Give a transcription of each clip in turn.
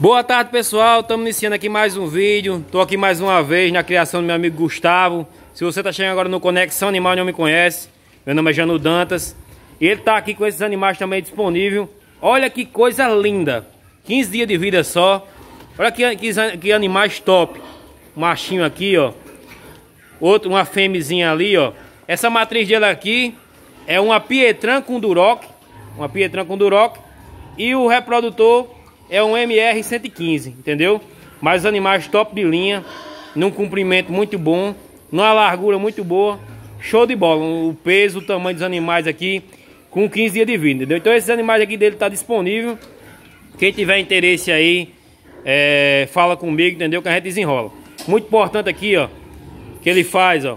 Boa tarde pessoal, estamos iniciando aqui mais um vídeo Estou aqui mais uma vez na criação do meu amigo Gustavo Se você está chegando agora no Conexão Animal e não me conhece Meu nome é Jano Dantas E ele está aqui com esses animais também disponível Olha que coisa linda 15 dias de vida só Olha que, que, que animais top um Machinho aqui, ó Outro, uma fêmezinha ali, ó Essa matriz dele aqui É uma Pietran com Duroc Uma Pietran com Duroc E o reprodutor é um MR-115, entendeu? Mas animais top de linha, num comprimento muito bom, numa largura muito boa, show de bola. O peso, o tamanho dos animais aqui, com 15 dias de vida, entendeu? Então esses animais aqui dele tá disponível. Quem tiver interesse aí, é, fala comigo, entendeu? Que a gente desenrola. Muito importante aqui, ó, que ele faz, ó.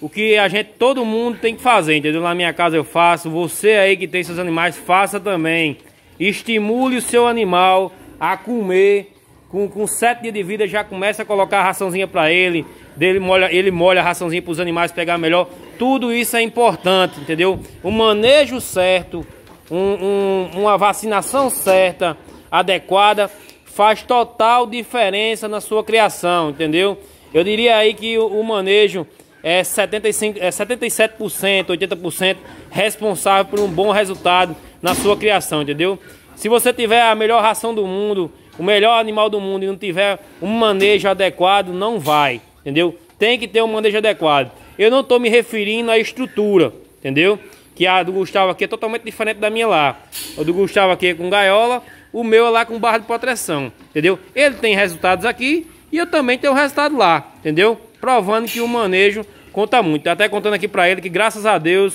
O que a gente, todo mundo tem que fazer, entendeu? Na minha casa eu faço, você aí que tem seus animais, faça também estimule o seu animal a comer. Com, com sete dias de vida já começa a colocar a raçãozinha para ele. Dele molha, ele molha a raçãozinha para os animais pegar melhor. Tudo isso é importante, entendeu? O manejo certo, um, um, uma vacinação certa, adequada, faz total diferença na sua criação, entendeu? Eu diria aí que o, o manejo é, 75, é 77%, 80% responsável por um bom resultado na sua criação, entendeu? Se você tiver a melhor ração do mundo, o melhor animal do mundo e não tiver um manejo adequado, não vai, entendeu? Tem que ter um manejo adequado. Eu não estou me referindo à estrutura, entendeu? Que a do Gustavo aqui é totalmente diferente da minha lá. O do Gustavo aqui é com gaiola, o meu é lá com barra de proteção, entendeu? Ele tem resultados aqui e eu também tenho resultado lá, entendeu? Provando que o manejo conta muito. Tá até contando aqui para ele que graças a Deus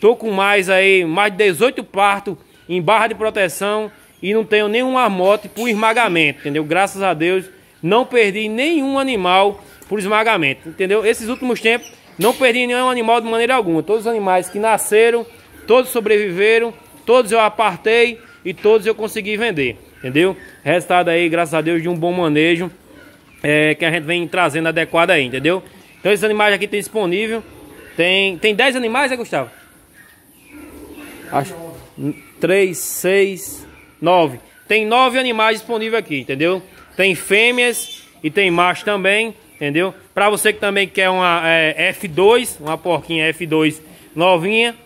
Tô com mais aí, mais de 18 partos em barra de proteção e não tenho nenhum armote por esmagamento, entendeu? Graças a Deus, não perdi nenhum animal por esmagamento, entendeu? Esses últimos tempos, não perdi nenhum animal de maneira alguma. Todos os animais que nasceram, todos sobreviveram, todos eu apartei e todos eu consegui vender, entendeu? Resultado aí, graças a Deus, de um bom manejo é, que a gente vem trazendo adequado aí, entendeu? Então esses animais aqui tem disponível. Tem, tem 10 animais, é, Gustavo? Acho, três, seis, nove. Tem nove animais disponíveis aqui, entendeu? Tem fêmeas e tem macho também, entendeu? Para você que também quer uma é, F2, uma porquinha F2 novinha,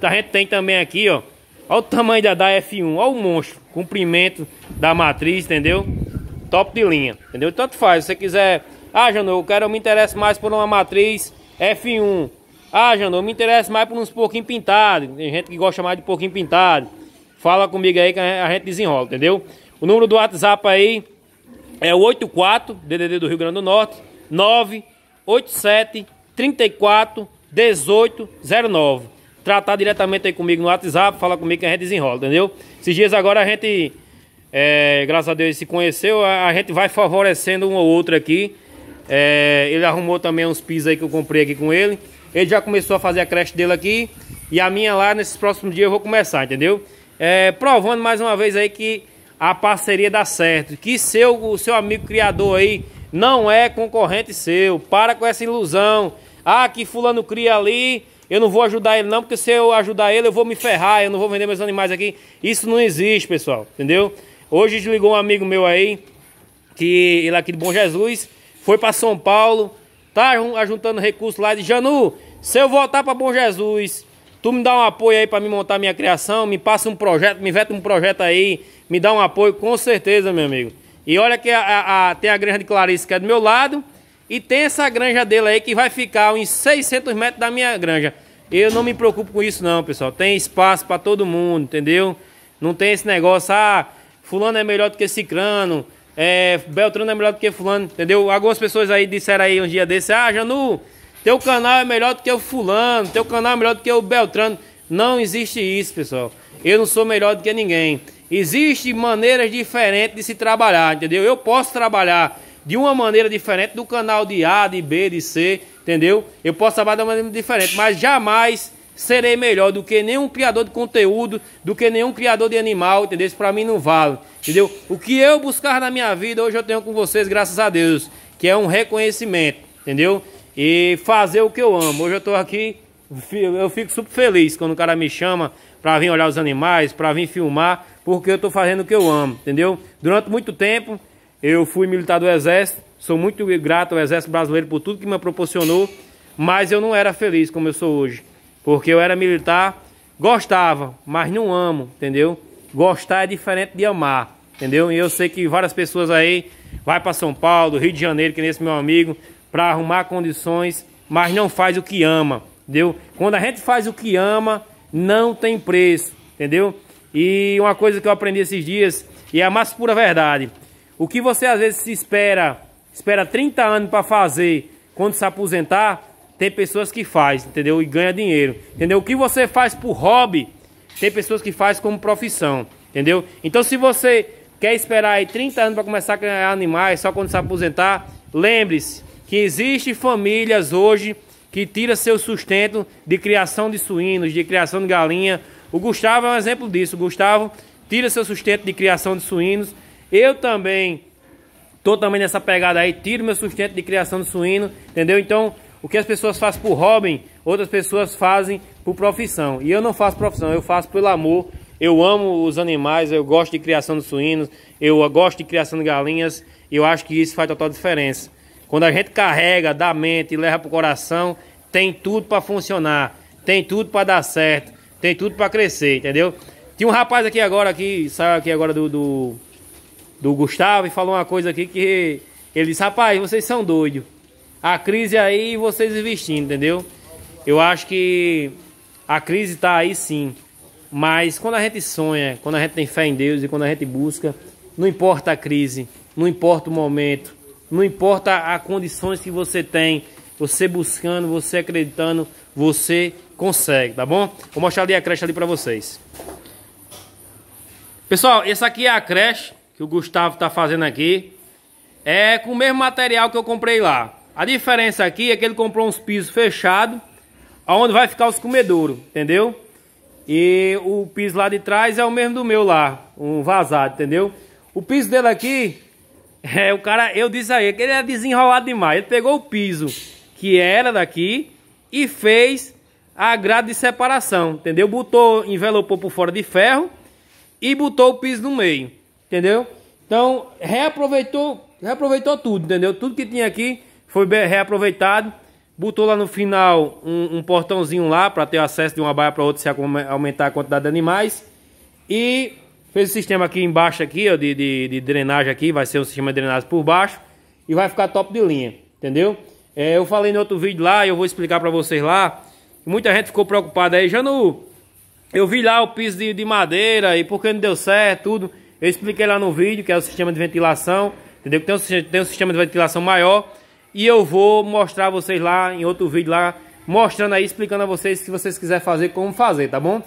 a gente tem também aqui, ó. Olha o tamanho da, da F1, olha o monstro, comprimento da matriz, entendeu? Top de linha, entendeu? Tanto faz, se você quiser... Ah, Janu, eu quero, eu me interesso mais por uma matriz F1, ah, Jandô, me interesso mais por uns porquinhos pintados. Tem gente que gosta mais de pouquinho pintado. Fala comigo aí que a gente desenrola, entendeu? O número do WhatsApp aí é o 84 DDD do Rio Grande do Norte 987 34 1809. Tratar diretamente aí comigo no WhatsApp, fala comigo que a gente desenrola, entendeu? Esses dias agora a gente é, graças a Deus se conheceu, a, a, gente vai favorecendo um ou outro aqui. É, ele arrumou também uns pisos aí que eu comprei aqui com ele. Ele já começou a fazer a creche dele aqui. E a minha lá, nesses próximos dias, eu vou começar, entendeu? É, provando mais uma vez aí que a parceria dá certo. Que seu, o seu amigo criador aí não é concorrente seu. Para com essa ilusão. Ah, que fulano cria ali, eu não vou ajudar ele não, porque se eu ajudar ele, eu vou me ferrar, eu não vou vender meus animais aqui. Isso não existe, pessoal, entendeu? Hoje ligou um amigo meu aí, que ele é aqui de Bom Jesus, foi para São Paulo, tá juntando recursos lá de Janu, se eu voltar para Bom Jesus, tu me dá um apoio aí para me montar minha criação, me passa um projeto, me veta um projeto aí, me dá um apoio, com certeza, meu amigo. E olha que a, a, a, tem a granja de Clarice que é do meu lado, e tem essa granja dele aí que vai ficar uns 600 metros da minha granja. Eu não me preocupo com isso não, pessoal. Tem espaço para todo mundo, entendeu? Não tem esse negócio, ah, fulano é melhor do que cicrano, é, Beltrano é melhor do que fulano, entendeu? Algumas pessoas aí disseram aí um dia desse, ah, Janu, teu canal é melhor do que o fulano, teu canal é melhor do que o Beltrano. Não existe isso, pessoal. Eu não sou melhor do que ninguém. Existem maneiras diferentes de se trabalhar, entendeu? Eu posso trabalhar de uma maneira diferente do canal de A, de B, de C, entendeu? Eu posso trabalhar de uma maneira diferente, mas jamais serei melhor do que nenhum criador de conteúdo, do que nenhum criador de animal, entendeu? Isso pra mim não vale, entendeu? O que eu buscar na minha vida, hoje eu tenho com vocês, graças a Deus, que é um reconhecimento, entendeu? e fazer o que eu amo. Hoje eu estou aqui, eu fico super feliz quando o cara me chama para vir olhar os animais, para vir filmar, porque eu estou fazendo o que eu amo, entendeu? Durante muito tempo eu fui militar do Exército, sou muito grato ao Exército Brasileiro por tudo que me proporcionou, mas eu não era feliz como eu sou hoje, porque eu era militar, gostava, mas não amo, entendeu? Gostar é diferente de amar, entendeu? E eu sei que várias pessoas aí vai para São Paulo, Rio de Janeiro, que nem esse meu amigo, para arrumar condições, mas não faz o que ama, entendeu? Quando a gente faz o que ama, não tem preço, entendeu? E uma coisa que eu aprendi esses dias, e é a mais pura verdade, o que você às vezes se espera, espera 30 anos para fazer, quando se aposentar, tem pessoas que faz, entendeu? E ganha dinheiro, entendeu? O que você faz por hobby, tem pessoas que faz como profissão, entendeu? Então se você quer esperar aí 30 anos para começar a ganhar animais só quando se aposentar, lembre-se, que existem famílias hoje que tiram seu sustento de criação de suínos, de criação de galinha. O Gustavo é um exemplo disso. O Gustavo tira seu sustento de criação de suínos. Eu também estou também nessa pegada aí, tiro meu sustento de criação de suíno, entendeu? Então, o que as pessoas fazem por hobby, outras pessoas fazem por profissão. E eu não faço profissão, eu faço pelo amor. Eu amo os animais, eu gosto de criação de suínos, eu gosto de criação de galinhas. Eu acho que isso faz total diferença. Quando a gente carrega da mente e leva para o coração, tem tudo para funcionar, tem tudo para dar certo, tem tudo para crescer, entendeu? Tinha um rapaz aqui agora, que saiu aqui agora do, do, do Gustavo e falou uma coisa aqui que ele disse, rapaz, vocês são doidos. A crise aí vocês investindo, entendeu? Eu acho que a crise está aí sim. Mas quando a gente sonha, quando a gente tem fé em Deus e quando a gente busca, não importa a crise, não importa o momento, não importa as condições que você tem, você buscando, você acreditando, você consegue, tá bom? Vou mostrar ali a creche ali para vocês. Pessoal, essa aqui é a creche que o Gustavo tá fazendo aqui. É com o mesmo material que eu comprei lá. A diferença aqui é que ele comprou uns pisos fechados, aonde vai ficar os comedouros, entendeu? E o piso lá de trás é o mesmo do meu lá, um vazado, entendeu? O piso dele aqui é, o cara, eu disse aí ele que ele é desenrolado demais. Ele pegou o piso que era daqui e fez a grade de separação, entendeu? Botou, envelopou por fora de ferro e botou o piso no meio, entendeu? Então, reaproveitou, reaproveitou tudo, entendeu? Tudo que tinha aqui foi reaproveitado. Botou lá no final um, um portãozinho lá para ter acesso de uma baia para outra se aumentar a quantidade de animais. E Fez o sistema aqui embaixo aqui, ó, de, de, de, drenagem aqui, vai ser um sistema de drenagem por baixo e vai ficar top de linha, entendeu? É, eu falei no outro vídeo lá, eu vou explicar para vocês lá. Muita gente ficou preocupada aí, já no... Eu vi lá o piso de, de madeira e porque não deu certo, tudo. Eu expliquei lá no vídeo que é o sistema de ventilação, entendeu? Que tem um, tem um sistema de ventilação maior e eu vou mostrar vocês lá em outro vídeo lá, mostrando aí, explicando a vocês se vocês quiserem fazer, como fazer, tá bom?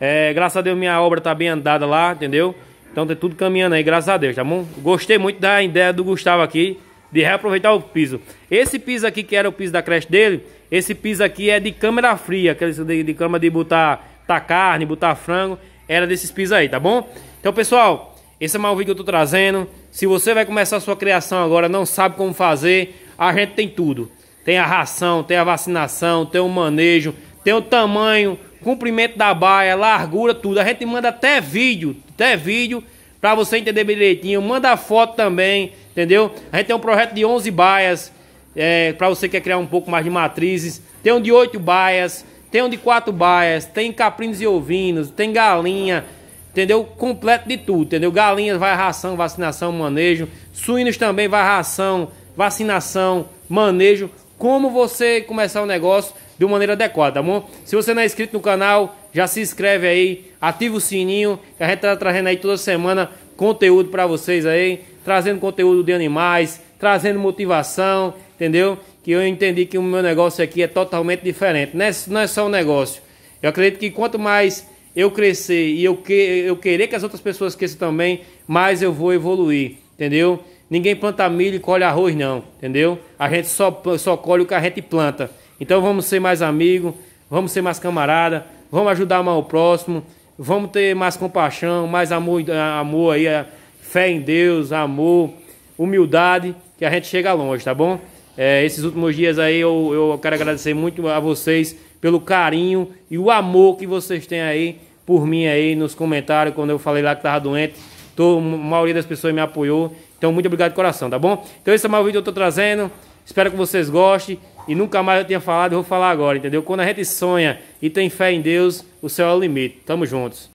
É, graças a Deus minha obra tá bem andada lá, entendeu? Então tem tá tudo caminhando aí, graças a Deus, tá bom? Gostei muito da ideia do Gustavo aqui de reaproveitar o piso. Esse piso aqui, que era o piso da creche dele, esse piso aqui é de câmera fria, aquele de, de câmera de botar tá carne, botar frango, era desses pisos aí, tá bom? Então, pessoal, esse é mais um vídeo que eu tô trazendo. Se você vai começar a sua criação agora, não sabe como fazer, a gente tem tudo. Tem a ração, tem a vacinação, tem o manejo, tem o tamanho, comprimento da baia, largura, tudo. A gente manda até vídeo, até vídeo, para você entender direitinho. Manda foto também, entendeu? A gente tem um projeto de 11 baias, é, para você que quer criar um pouco mais de matrizes. Tem um de 8 baias, tem um de 4 baias, tem caprinos e ovinos, tem galinha, entendeu? Completo de tudo, entendeu? Galinha vai ração, vacinação, manejo. Suínos também vai ração, vacinação, manejo como você começar o negócio de uma maneira adequada, tá bom? Se você não é inscrito no canal, já se inscreve aí, ativa o sininho, que a gente tá trazendo aí toda semana conteúdo para vocês aí, trazendo conteúdo de animais, trazendo motivação, entendeu? Que eu entendi que o meu negócio aqui é totalmente diferente, é, não é, só um negócio. Eu acredito que quanto mais eu crescer e eu, que, eu querer que as outras pessoas cresçam também, mais eu vou evoluir, entendeu? Ninguém planta milho e colhe arroz, não, entendeu? A gente só, só colhe o que a gente planta. Então vamos ser mais amigos, vamos ser mais camarada, vamos ajudar mais o próximo, vamos ter mais compaixão, mais amor, amor aí, fé em Deus, amor, humildade, que a gente chega longe, tá bom? É, esses últimos dias aí eu, eu quero agradecer muito a vocês pelo carinho e o amor que vocês têm aí por mim aí nos comentários, quando eu falei lá que tava doente. Tô, a maioria das pessoas me apoiou. Então, muito obrigado de coração, tá bom? Então, esse é mais maior vídeo que eu tô trazendo. Espero que vocês gostem. E nunca mais eu tenha falado, eu vou falar agora, entendeu? Quando a gente sonha e tem fé em Deus, o céu é o limite. Tamo juntos.